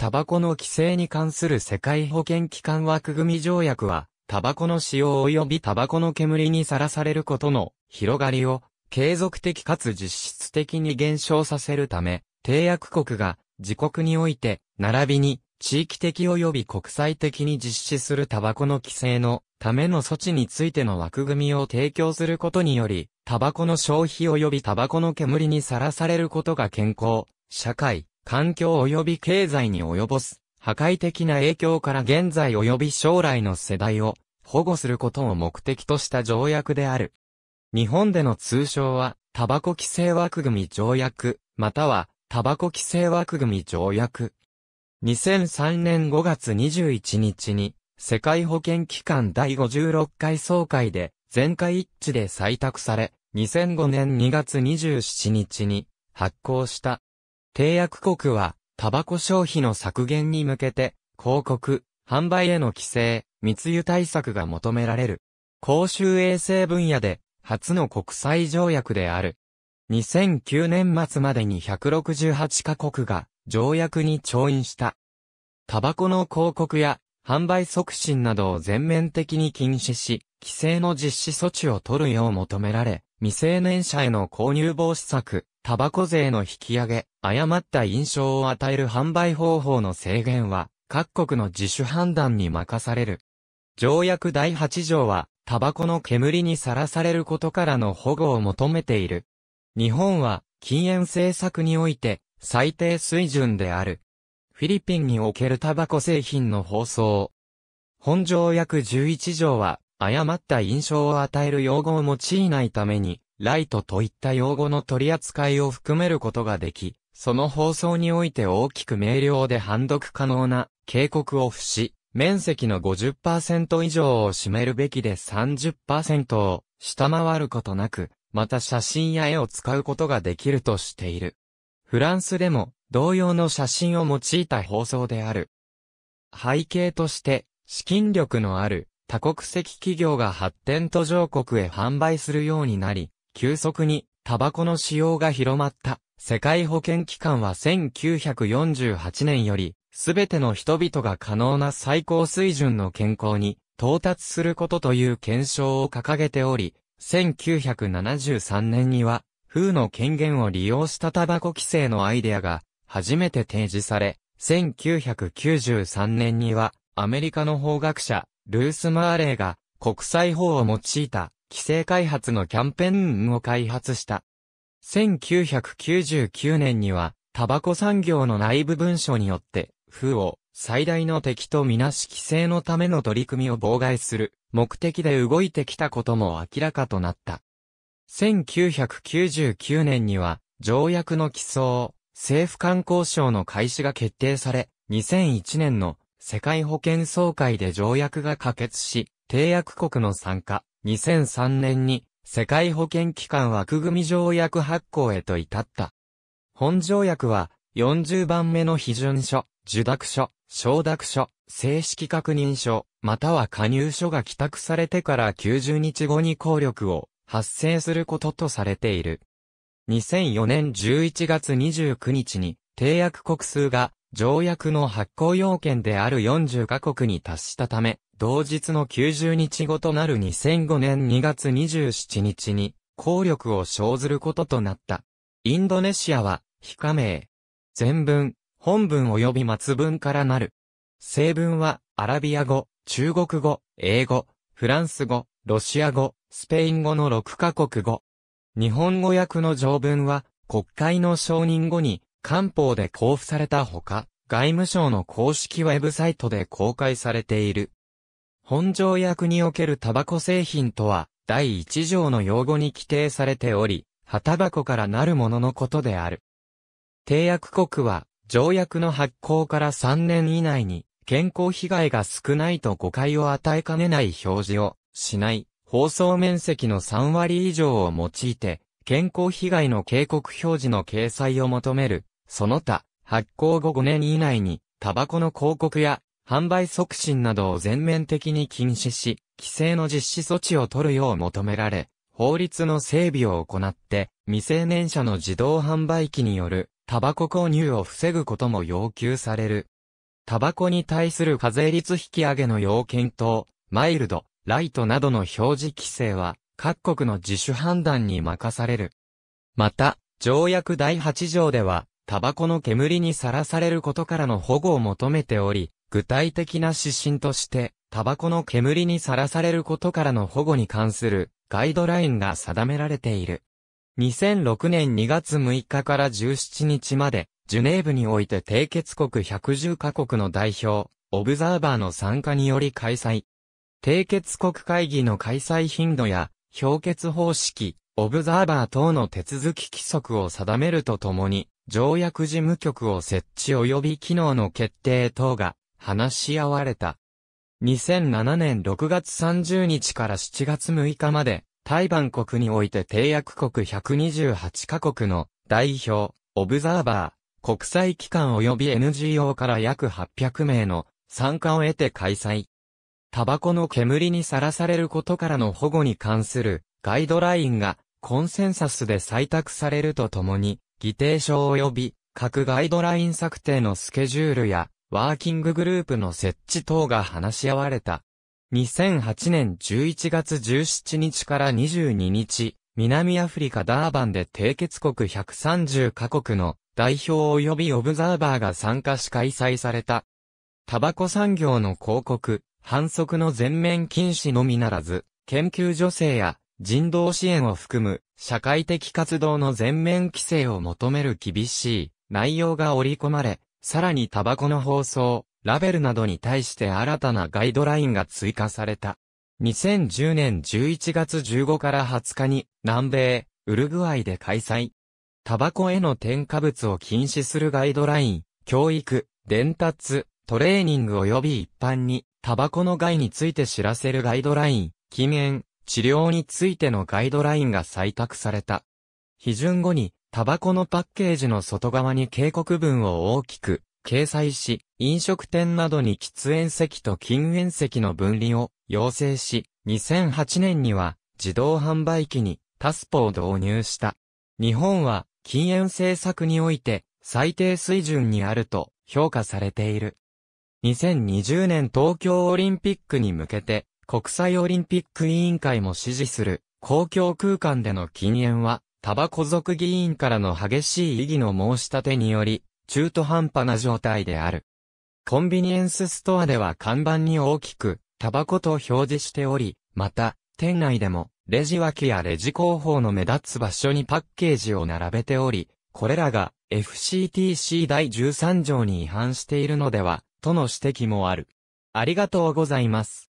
タバコの規制に関する世界保健機関枠組み条約は、タバコの使用及びタバコの煙にさらされることの広がりを継続的かつ実質的に減少させるため、締約国が自国において、並びに地域的及び国際的に実施するタバコの規制のための措置についての枠組みを提供することにより、タバコの消費及びタバコの煙にさらされることが健康、社会、環境及び経済に及ぼす、破壊的な影響から現在及び将来の世代を保護することを目的とした条約である。日本での通称は、タバコ規制枠組条約、または、タバコ規制枠組条約。2003年5月21日に、世界保健機関第56回総会で、全会一致で採択され、2005年2月27日に発行した締約国は、タバコ消費の削減に向けて、広告、販売への規制、密輸対策が求められる。公衆衛生分野で、初の国際条約である。2009年末までに168カ国が、条約に調印した。タバコの広告や、販売促進などを全面的に禁止し、規制の実施措置を取るよう求められ、未成年者への購入防止策、タバコ税の引き上げ、誤った印象を与える販売方法の制限は、各国の自主判断に任される。条約第8条は、タバコの煙にさらされることからの保護を求めている。日本は、禁煙政策において、最低水準である。フィリピンにおけるタバコ製品の放送。本条約11条は、誤った印象を与える用語を用いないために、ライトといった用語の取り扱いを含めることができ、その放送において大きく明瞭で判読可能な警告を付し、面積の50%以上を占めるべきで30%を下回ることなく、また写真や絵を使うことができるとしている。フランスでも同様の写真を用いた放送である。背景として、資金力のある多国籍企業が発展途上国へ販売するようになり、急速にタバコの使用が広まった。世界保健機関は1948年より、すべての人々が可能な最高水準の健康に到達することという検証を掲げており、1973年には、風の権限を利用したタバコ規制のアイデアが初めて提示され、1993年にはアメリカの法学者ルース・マーレーが国際法を用いた規制開発のキャンペーンを開発した。1999年にはタバコ産業の内部文書によって風を最大の敵とみなし規制のための取り組みを妨害する目的で動いてきたことも明らかとなった。1999年には条約の起草、政府観光省の開始が決定され、2001年の世界保健総会で条約が可決し、締約国の参加、2003年に、世界保健機関枠組条約発行へと至った。本条約は、40番目の批准書、受諾書、承諾書、正式確認書、または加入書が帰宅されてから90日後に効力を発生することとされている。2004年11月29日に、締約国数が条約の発行要件である40カ国に達したため、同日の90日後となる2005年2月27日に、効力を生ずることとなった。インドネシアは、非加盟。全文、本文及び末文からなる。成文は、アラビア語、中国語、英語、フランス語、ロシア語、スペイン語の6カ国語。日本語訳の条文は、国会の承認後に、官報で交付されたほか、外務省の公式ウェブサイトで公開されている。本条約におけるタバコ製品とは、第一条の用語に規定されており、葉タバコからなるもののことである。締約国は、条約の発行から3年以内に、健康被害が少ないと誤解を与えかねない表示をしない、放送面積の3割以上を用いて、健康被害の警告表示の掲載を求める、その他、発行後5年以内に、タバコの広告や、販売促進などを全面的に禁止し、規制の実施措置を取るよう求められ、法律の整備を行って、未成年者の自動販売機による、タバコ購入を防ぐことも要求される。タバコに対する課税率引き上げの要件と、マイルド、ライトなどの表示規制は、各国の自主判断に任される。また、条約第8条では、タバコの煙にさらされることからの保護を求めており、具体的な指針として、タバコの煙にさらされることからの保護に関するガイドラインが定められている。2006年2月6日から17日まで、ジュネーブにおいて締結国110カ国の代表、オブザーバーの参加により開催。締結国会議の開催頻度や評決方式、オブザーバー等の手続き規則を定めるとともに、条約事務局を設置及び機能の決定等が話し合われた。2007年6月30日から7月6日まで、タイバン国において締約国128カ国の代表、オブザーバー、国際機関及び NGO から約800名の参加を得て開催。タバコの煙にさらされることからの保護に関するガイドラインがコンセンサスで採択されるとともに、議定書及び各ガイドライン策定のスケジュールやワーキンググループの設置等が話し合われた。2008年11月17日から22日、南アフリカダーバンで締結国130カ国の代表及びオブザーバーが参加し開催された。タバコ産業の広告、反則の全面禁止のみならず、研究助成や人道支援を含む社会的活動の全面規制を求める厳しい内容が織り込まれ、さらにタバコの放送、ラベルなどに対して新たなガイドラインが追加された。2010年11月15から20日に南米、ウルグアイで開催。タバコへの添加物を禁止するガイドライン、教育、伝達、トレーニング及び一般にタバコの害について知らせるガイドライン、禁煙、治療についてのガイドラインが採択された。批准後に、タバコのパッケージの外側に警告文を大きく掲載し、飲食店などに喫煙席と禁煙席の分離を要請し、2008年には自動販売機にタスポを導入した。日本は禁煙政策において最低水準にあると評価されている。2020年東京オリンピックに向けて、国際オリンピック委員会も支持する、公共空間での禁煙は、タバコ族議員からの激しい異議の申し立てにより、中途半端な状態である。コンビニエンスストアでは看板に大きく、タバコと表示しており、また、店内でも、レジ脇やレジ後方の目立つ場所にパッケージを並べており、これらが FCTC 第13条に違反しているのではとの指摘もある。ありがとうございます。